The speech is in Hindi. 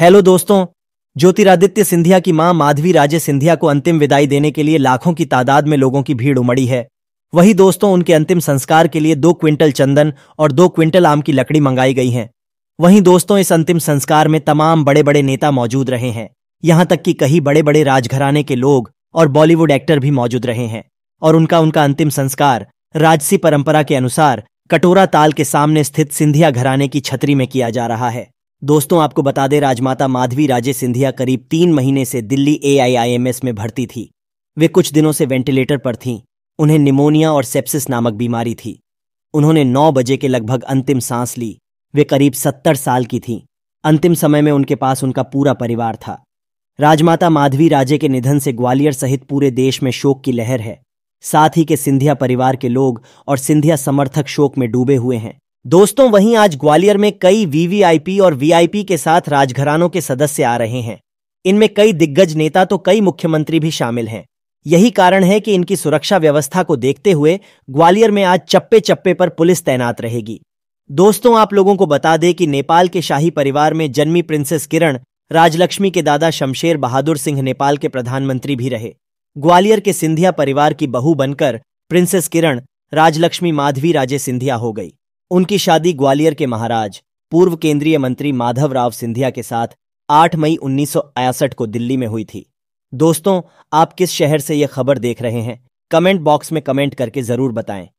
हेलो दोस्तों ज्योतिरादित्य सिंधिया की मां माधवी राजे सिंधिया को अंतिम विदाई देने के लिए लाखों की तादाद में लोगों की भीड़ उमड़ी है वहीं दोस्तों उनके अंतिम संस्कार के लिए दो क्विंटल चंदन और दो क्विंटल आम की लकड़ी मंगाई गई है वहीं दोस्तों इस अंतिम संस्कार में तमाम बड़े बड़े नेता मौजूद रहे हैं यहां तक कि कई बड़े बड़े राजघराने के लोग और बॉलीवुड एक्टर भी मौजूद रहे हैं और उनका उनका अंतिम संस्कार राजसी परंपरा के अनुसार कटोरा ताल के सामने स्थित सिंधिया घराने की छतरी में किया जा रहा है दोस्तों आपको बता दें राजमाता माधवी राजे सिंधिया करीब तीन महीने से दिल्ली ए में भर्ती थी वे कुछ दिनों से वेंटिलेटर पर थीं उन्हें निमोनिया और सेप्सिस नामक बीमारी थी उन्होंने नौ बजे के लगभग अंतिम सांस ली वे करीब सत्तर साल की थीं अंतिम समय में उनके पास उनका पूरा परिवार था राजमाता माधवी राजे के निधन से ग्वालियर सहित पूरे देश में शोक की लहर है साथ ही के सिंधिया परिवार के लोग और सिंधिया समर्थक शोक में डूबे हुए हैं दोस्तों वहीं आज ग्वालियर में कई वीवीआईपी और वीआईपी के साथ राजघरानों के सदस्य आ रहे हैं इनमें कई दिग्गज नेता तो कई मुख्यमंत्री भी शामिल हैं यही कारण है कि इनकी सुरक्षा व्यवस्था को देखते हुए ग्वालियर में आज चप्पे चप्पे पर पुलिस तैनात रहेगी दोस्तों आप लोगों को बता दें कि नेपाल के शाही परिवार में जन्मी प्रिंसेस किरण राजलक्ष्मी के दादा शमशेर बहादुर सिंह नेपाल के प्रधानमंत्री भी रहे ग्वालियर के सिंधिया परिवार की बहू बनकर प्रिंसेस किरण राजलक्ष्मी माधवी राजे सिंधिया हो गई उनकी शादी ग्वालियर के महाराज पूर्व केंद्रीय मंत्री माधव राव सिंधिया के साथ 8 मई उन्नीस को दिल्ली में हुई थी दोस्तों आप किस शहर से यह खबर देख रहे हैं कमेंट बॉक्स में कमेंट करके जरूर बताएं